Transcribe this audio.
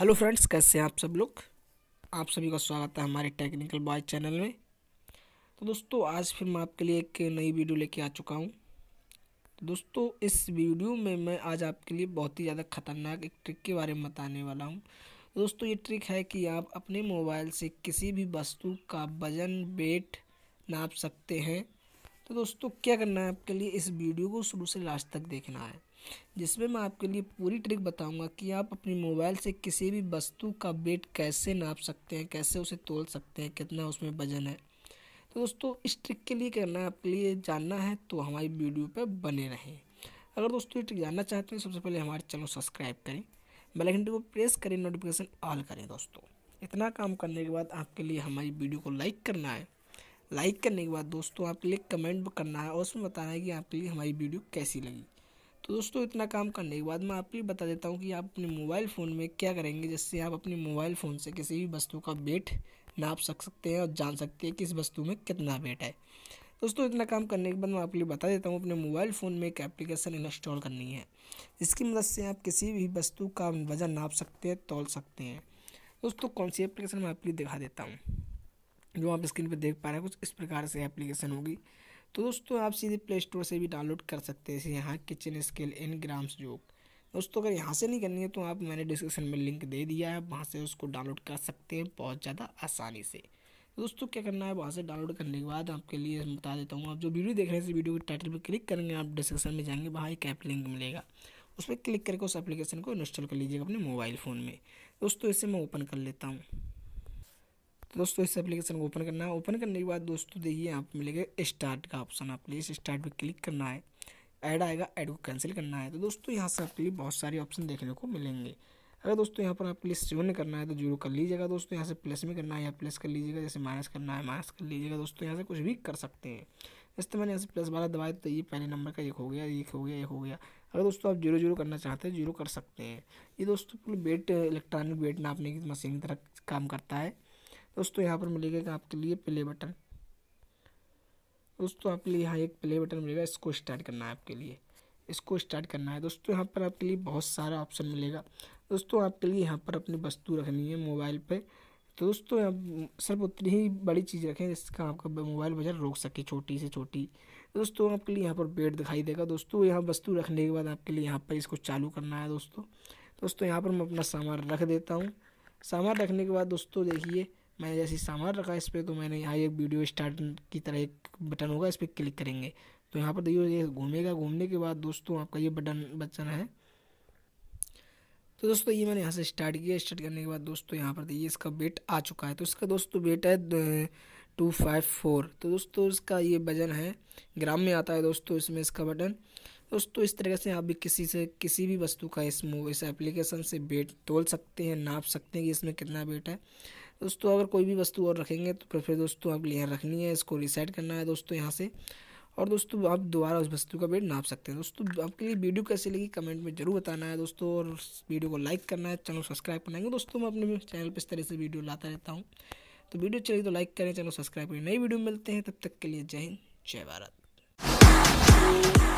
hello friends कैसे हैं आप सब लोग आप सभी का स्वागत है हमारे टेक्निकल बॉय चैनल में तो दोस्तों आज फिर मैं आपके लिए एक नई वीडियो लेके आ चुका हूँ तो दोस्तों इस वीडियो में मैं आज आपके लिए बहुत ही ज़्यादा ख़तरनाक एक ट्रिक के बारे में बताने वाला हूँ तो दोस्तों ये ट्रिक है कि आप अपने मोबाइल से किसी भी वस्तु का वजन वेट नाप सकते हैं तो दोस्तों क्या करना है आपके लिए इस वीडियो को शुरू से लास्ट तक देखना है जिसमें मैं आपके लिए पूरी ट्रिक बताऊंगा कि आप अपने मोबाइल से किसी भी वस्तु का वेट कैसे नाप सकते हैं कैसे उसे तोल सकते हैं कितना उसमें वजन है तो दोस्तों इस ट्रिक के लिए करना है आपके लिए जानना है तो हमारी वीडियो पर बने रहें अगर दोस्तों ये ट्रिक जानना चाहते हैं सबसे पहले हमारे चैनल सब्सक्राइब करें बेलाइकन को प्रेस करें नोटिफिकेशन ऑल करें दोस्तों इतना काम करने के बाद आपके लिए हमारी वीडियो को लाइक करना है लाइक करने के बाद दोस्तों आपके लिए कमेंट करना है और उसमें बताना है कि आपके लिए हमारी वीडियो कैसी लगी तो दोस्तों इतना काम करने के बाद मैं आपके लिए बता देता हूँ कि आप अपने मोबाइल फ़ोन में क्या करेंगे जिससे आप अपने मोबाइल फ़ोन से किसी भी वस्तु का वेट नाप सक सकते हैं और जान सकते हैं कि इस वस्तु में कितना वेट है दोस्तों इतना काम करने के बाद मैं आपके लिए बता देता हूँ अपने मोबाइल फ़ोन में एक एप्लीकेशन इंस्टॉल करनी है इसकी मदद से आप किसी भी वस्तु का वज़न नाप सकते हैं तोल सकते हैं दोस्तों कौन सी एप्लीकेशन मैं आपके लिए दिखा देता हूँ जो आप स्क्रीन पर देख पा रहे हैं कुछ इस प्रकार से एप्लीकेशन होगी तो दोस्तों आप सीधे प्ले स्टोर से भी डाउनलोड कर सकते हैं यहाँ किचन स्केल इन ग्राम्स जोक दोस्तों अगर यहाँ से नहीं करनी है तो आप मैंने डिस्क्रिप्शन में लिंक दे दिया है वहाँ से उसको डाउनलोड कर सकते हैं बहुत ज़्यादा आसानी से दोस्तों क्या करना है वहाँ से डाउनलोड करने के बाद आपके लिए बता देता हूँ आप जो वीडियो देख रहे हैं इस वीडियो के टाइटल पर क्लिक करेंगे आप डिस्क्रिप्शन में जाएंगे वहाँ एक ऐप लिंक मिलेगा उस पर क्लिक करके उस एप्लीकेशन को इंस्टॉल कर लीजिएगा अपने मोबाइल फ़ोन में दोस्तों इसे मैं ओपन कर लेता हूँ तो दोस्तों इस एप्लीकेशन को ओपन करना है ओपन करने के बाद दोस्तों देखिए यहाँ पर मिलेगा स्टार्ट का ऑप्शन आपके लिए इस स्टार्ट पर क्लिक करना है ऐड आएगा ऐड को कैंसिल करना है तो दोस्तों यहाँ से आपके लिए बहुत सारे ऑप्शन देखने को मिलेंगे अगर दोस्तों यहाँ पर आपके लिए सेवन करना है तो जीरो कर लीजिएगा दोस्तों यहाँ से प्लस में करना है या प्लस कर लीजिएगा जैसे माइनस करना है माइनस कर लीजिएगा दोस्तों यहाँ से कुछ भी कर सकते हैं जैसे मैंने यहाँ से प्लस वाला दबाया तो ये पहले नंबर का एक हो गया एक हो गया एक हो गया अगर दोस्तों आप जीरो जीरो करना चाहते हैं जीरो कर सकते हैं ये दोस्तों पूरी वेट इलेक्ट्रॉनिक वेट नापने की मशीन की तरह काम करता है दोस्तों यहाँ पर मिलेगा आपके लिए प्ले बटन दोस्तों आपके लिए यहाँ एक प्ले बटन मिलेगा इसको स्टार्ट करना है आपके लिए इसको स्टार्ट करना है दोस्तों यहाँ पर आपके लिए बहुत सारा ऑप्शन मिलेगा दोस्तों आपके लिए यहाँ पर अपनी वस्तु रखनी है मोबाइल पर तो दोस्तों यहाँ सिर्फ उतनी ही बड़ी चीज़ रखें जिसका आपका मोबाइल वजन रोक सके छोटी से छोटी दोस्तों आपके लिए यहाँ पर बेड दिखाई देगा दोस्तों यहाँ वस्तु रखने के बाद आपके लिए यहाँ पर इसको चालू करना है दोस्तों दोस्तों यहाँ पर मैं अपना सामान रख देता हूँ सामान रखने के बाद दोस्तों देखिए मैंने जैसे सामान रखा इस पर तो मैंने यहाँ एक वीडियो स्टार्ट की तरह एक बटन होगा इस पर क्लिक करेंगे तो यहाँ पर देखिए ये घूमेगा घूमने के बाद दोस्तों आपका ये बटन बचन है तो दोस्तों ये मैंने यहाँ से स्टार्ट किया स्टार्ट करने के बाद दोस्तों यहाँ पर देखिए इसका वेट आ चुका है तो इसका दोस्तों वेट है टू फाइव फोर तो दोस्तों इसका ये वजन है ग्राम में आता है दोस्तों इसमें इसका बटन दोस्तों इस तरह से आप भी किसी से किसी भी वस्तु का इस मूव इस एप्लीकेशन से वेट तोल सकते हैं नाप सकते हैं कि इसमें कितना वेट है दोस्तों अगर कोई भी वस्तु और रखेंगे तो फिर दोस्तों आप लेयर रखनी है इसको रिसेट करना है दोस्तों यहाँ से और दोस्तों आप दोबारा उस वस्तु का वेट नाप सकते हैं दोस्तों आपके लिए वीडियो कैसी लगी कमेंट में जरूर बताना है दोस्तों और वीडियो को लाइक करना है चैनल सब्सक्राइब करना है दोस्तों मैं अपने चैनल पर इस तरह से वीडियो लाता रहता हूँ तो वीडियो चलिए तो लाइक करें चैनल सब्सक्राइब करें नई वीडियो मिलते हैं तब तक के लिए जय हिंद जय भारत